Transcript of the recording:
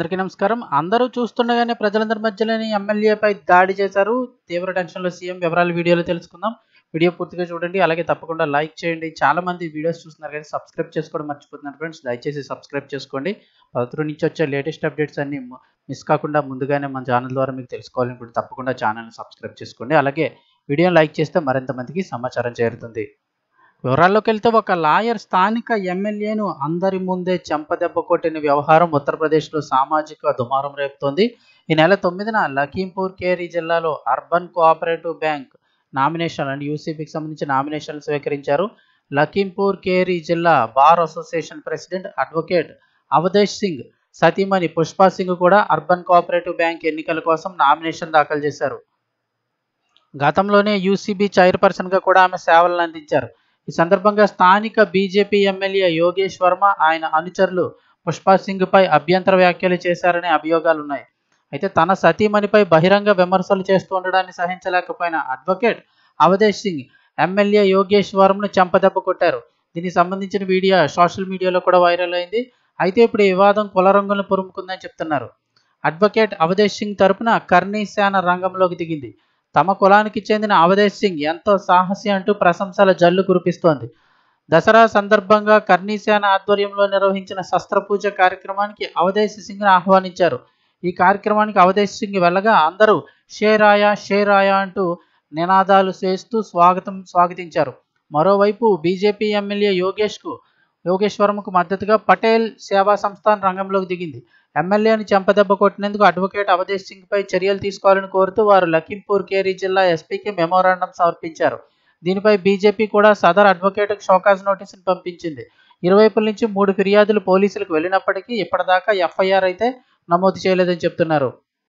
అందరికీ నమస్కారం అందరూ చూస్తుండగానే ప్రజలందరి మధ్యలోనే ఎమ్మెల్యేపై దాడి చేశారు తీవ్ర టెన్షన్లో సీఎం వివరాలు వీడియోలో తెలుసుకుందాం వీడియో పూర్తిగా చూడండి అలాగే తప్పకుండా లైక్ చేయండి చాలా మంది వీడియోస్ చూస్తున్నారు కానీ సబ్స్క్రైబ్ చేసుకోవడం మర్చిపోతున్నారు ఫ్రెండ్స్ దయచేసి సబ్స్క్రైబ్ చేసుకోండి పదతూరు నుంచి వచ్చే లేటెస్ట్ అప్డేట్స్ అన్ని మిస్ కాకుండా ముందుగానే మన ఛానల్ ద్వారా మీకు తెలుసుకోవాలనుకుంటే తప్పకుండా ఛానల్ని సబ్స్క్రైబ్ చేసుకోండి అలాగే వీడియోని లైక్ చేస్తే మరింత మందికి సమాచారం చేరుతుంది వివరాల్లోకి వెళ్తే ఒక లాయర్ స్థానిక ఎమ్మెల్యేను అందరి ముందే చెంపదెబ్బ కొట్టిన వ్యవహారం ఉత్తరప్రదేశ్లో సామాజిక దుమారం రేపుతోంది ఈ నెల తొమ్మిదిన లఖీంపూర్ కేరీ జిల్లాలో అర్బన్ కోఆపరేటివ్ బ్యాంక్ నామినేషన్ అంటే యూసీపీకి సంబంధించి నామినేషన్లు స్వీకరించారు లఖీంపూర్ కేరీ జిల్లా bar association president advocate Awadhesh Singh సతీమణి పుష్ప సింగ్ కూడా అర్బన్ కోఆపరేటివ్ బ్యాంక్ ఎన్నికల కోసం నామినేషన్ దాఖలు చేశారు గతంలోనే యూసీబీ చైర్పర్సన్గా కూడా ఆమె సేవలను అందించారు ఈ సందర్భంగా స్థానిక బీజేపీ ఎమ్మెల్యే యోగేష్ వర్మ ఆయన అనుచరులు పుష్పా సింగ్ పై అభ్యంతర వ్యాఖ్యలు చేశారనే అభియోగాలున్నాయి అయితే తన సతీమణిపై బహిరంగ విమర్శలు చేస్తూ ఉండడాన్ని సహించలేకపోయిన అడ్వకేట్ అవధేష్ సింగ్ ఎమ్మెల్యే యోగేష్ వర్మను చెంపదెబ్బ కొట్టారు దీనికి సంబంధించిన వీడియో సోషల్ మీడియాలో కూడా వైరల్ అయింది అయితే ఇప్పుడు ఈ వివాదం కులరంగులను పురుముకుందని చెప్తున్నారు అడ్వకేట్ అవధేష్ సింగ్ తరపున కర్ణీ సేన రంగంలోకి దిగింది తమ కులానికి చెందిన అవధేష్ సింగ్ ఎంతో సాహసి అంటూ ప్రశంసల జల్లు కురిపిస్తోంది దసరా సందర్భంగా కర్ణీసేన ఆధ్వర్యంలో నిర్వహించిన శస్త్రపూజ కార్యక్రమానికి అవధేశ్ సింగ్ను ఆహ్వానించారు ఈ కార్యక్రమానికి అవధేశ్ సింగ్ వెళ్ళగా అందరూ షేరాయ షేరాయ అంటూ నినాదాలు చేస్తూ స్వాగతం స్వాగతించారు మరోవైపు బీజేపీ ఎమ్మెల్యే యోగేష్కు యోగేశ్వరంకు మద్దతుగా పటేల్ సేవా సంస్థాన్ రంగంలోకి దిగింది ఎమ్మెల్యేను చెంపదెబ్బ కొట్టినందుకు అడ్వకేట్ అవధేష్ పై చర్యలు తీసుకోవాలని కోరుతూ వారు లఖింపూర్ కేరీ జిల్లా ఎస్పీకి మెమోరాండం సమర్పించారు దీనిపై బీజేపీ కూడా సదర్ అడ్వకేట్కు షోకాజ్ నోటీసును పంపించింది ఇరువైపుల నుంచి మూడు ఫిర్యాదులు పోలీసులకు వెళ్ళినప్పటికీ ఇప్పటిదాకా ఎఫ్ఐఆర్ అయితే నమోదు చేయలేదని చెప్తున్నారు